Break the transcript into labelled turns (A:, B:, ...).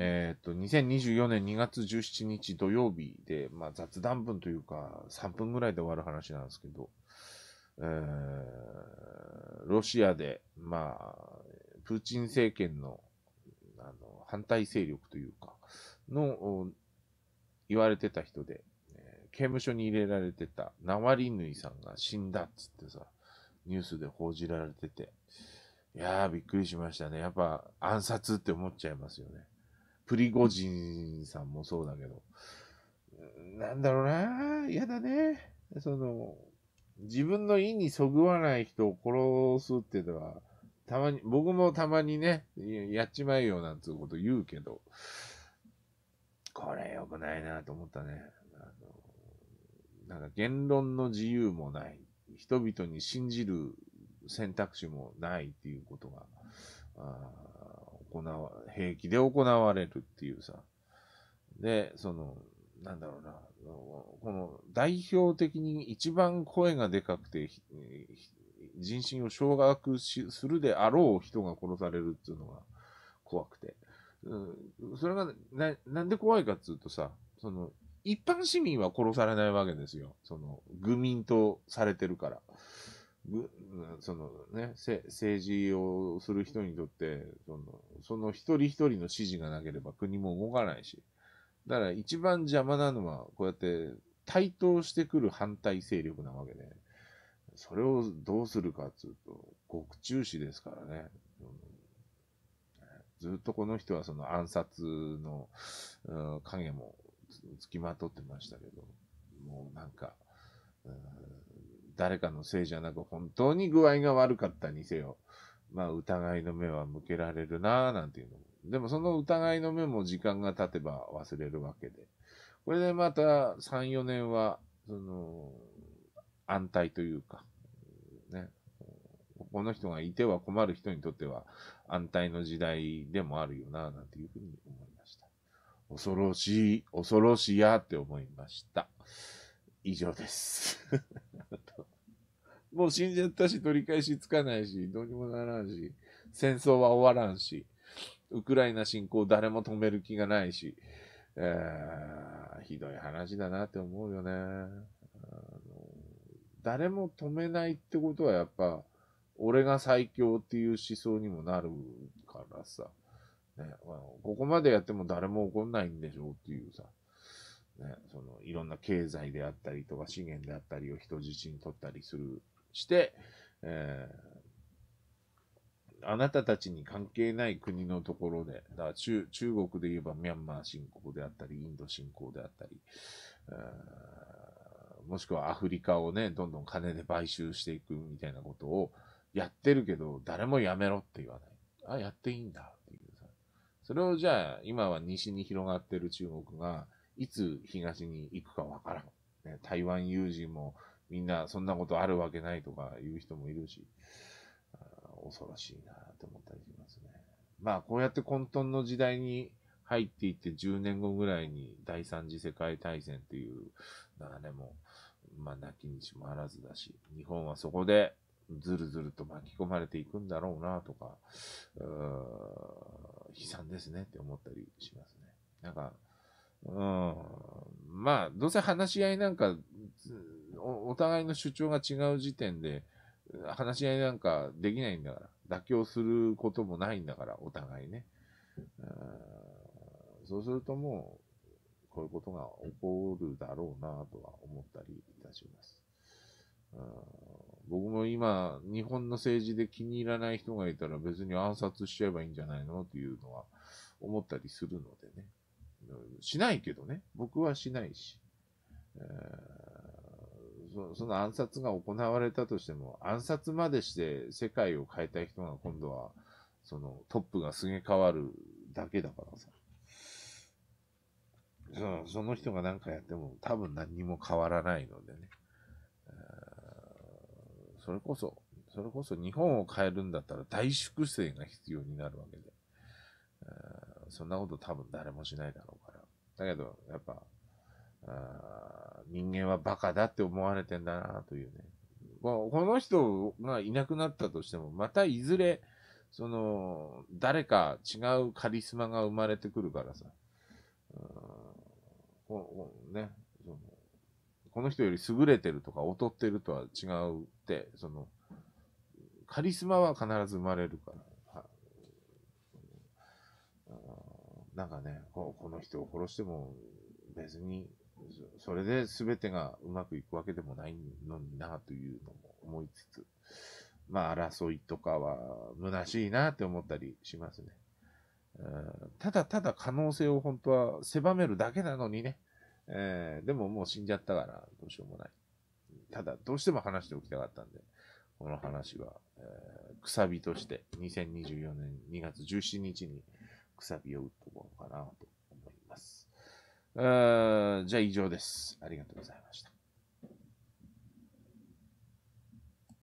A: えっ、ー、と、2024年2月17日土曜日で、まあ、雑談文というか、3分ぐらいで終わる話なんですけど、えー、ロシアで、まあ、プーチン政権のあの反対勢力というか、の、言われてた人で、え刑務所に入れられてたナワリヌイさんが死んだっつってさ、ニュースで報じられてて、いやーびっくりしましたね。やっぱ暗殺って思っちゃいますよね。プリゴジンさんもそうだけど、なんだろうな嫌だね。その、自分の意にそぐわない人を殺すっていうのは、たまに、僕もたまにね、やっちまえよなんつうこと言うけど、これ良くないなと思ったね。あの、なんか言論の自由もない。人々に信じる選択肢もないっていうことが、あ行わ、平気で行われるっていうさ。で、その、なんだろうな、この代表的に一番声がでかくて、人心を掌握するであろう人が殺されるっていうのが怖くて。うん、それがな、なんで怖いかっつうとさ、その、一般市民は殺されないわけですよ。その、愚民とされてるから。そのね、政治をする人にとって、その、その一人一人の指示がなければ国も動かないし、だから一番邪魔なのは、こうやって対等してくる反対勢力なわけで、それをどうするかっていうと、極中死ですからね。ずっとこの人はその暗殺の、うん、影もつきまとってましたけど、もうなんか、うん誰かのせいじゃなく、本当に具合が悪かったにせよ、まあ、疑いの目は向けられるなぁ、なんていうのも。でも、その疑いの目も時間が経てば忘れるわけで。これでまた3、4年は、その、安泰というか、ね。この人がいては困る人にとっては安泰の時代でもあるよな、なんていうふうに思いました。恐ろしい、恐ろしやって思いました。以上です。もう死んじゃったし、取り返しつかないし、どうにもならんし、戦争は終わらんし、ウクライナ侵攻誰も止める気がないし、えー、ひどい話だなって思うよね。誰も止めないってことはやっぱ、俺が最強っていう思想にもなるからさ、ね、ここまでやっても誰も怒んないんでしょうっていうさ、ね、そのいろんな経済であったりとか資源であったりを人質に取ったりするして、えー、あなたたちに関係ない国のところで、だから中中国で言えばミャンマー侵攻であったり、インド侵攻であったり、えもしくはアフリカをね、どんどん金で買収していくみたいなことをやってるけど、誰もやめろって言わない。あ、やっていいんだっていうさ。それをじゃあ、今は西に広がってる中国が、いつ東に行くかわからん。ね、台湾有事もみんなそんなことあるわけないとか言う人もいるし、恐ろしいなと思ったりしますね。まあ、こうやって混沌の時代に入っていって10年後ぐらいに第三次世界大戦っていう流れも、まあ、泣きにしもあらずだし、日本はそこでずるずると巻き込まれていくんだろうなとか、うー悲惨ですねって思ったりしますね。なんか、うん、まあ、どうせ話し合いなんかお、お互いの主張が違う時点で、話し合いなんかできないんだから、妥協することもないんだから、お互いね。そうするともう、こういうことが起こるだろうなとは思ったりいたします。僕も今、日本の政治で気に入らない人がいたら別に暗殺しちゃえばいいんじゃないのというのは思ったりするのでね。しないけどね。僕はしないし。えー、その暗殺が行われたとしても、暗殺までして世界を変えたい人が今度は、そのトップがすげ変わるだけだからさ。そその人が何かやっても多分何にも変わらないのでね。それこそ、それこそ日本を変えるんだったら大粛清が必要になるわけで。そんなこと多分誰もしないだろうから。だけど、やっぱ、あ人間はバカだって思われてんだなというね。まあ、この人がいなくなったとしても、またいずれ、その、誰か違うカリスマが生まれてくるからさ、うんこね、そのこの人より優れてるとか劣ってるとは違うって、その、カリスマは必ず生まれるから。なんかね、この人を殺しても別に、それで全てがうまくいくわけでもないのになというのも思いつつ、まあ争いとかは虚しいなって思ったりしますね。ただただ可能性を本当は狭めるだけなのにね。えー、でももう死んじゃったからどうしようもない。ただどうしても話しておきたかったんで、この話は、えー、くさびとして2024年2月17日にくさびを打っとこうかなと思います。じゃあ以上です。ありがとうございました。